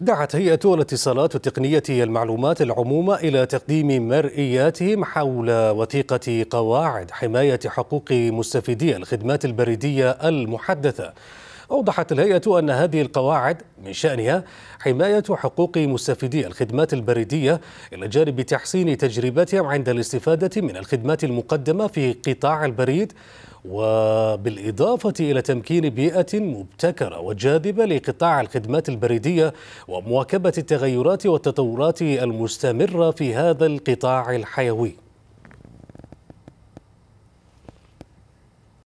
دعت هيئة الاتصالات التقنيه المعلومات العمومه إلى تقديم مرئياتهم حول وثيقة قواعد حماية حقوق مستفيدي الخدمات البريدية المحدثة أوضحت الهيئة أن هذه القواعد من شأنها حماية حقوق مستفيدي الخدمات البريدية إلى جانب تحسين تجربتهم عند الاستفادة من الخدمات المقدمة في قطاع البريد وبالإضافة إلى تمكين بيئة مبتكرة وجاذبة لقطاع الخدمات البريدية ومواكبة التغيرات والتطورات المستمرة في هذا القطاع الحيوي